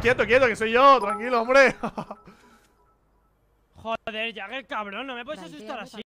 Quieto, quieto, que soy yo, tranquilo, hombre. Joder, ya, el cabrón, no me puedes asustar así.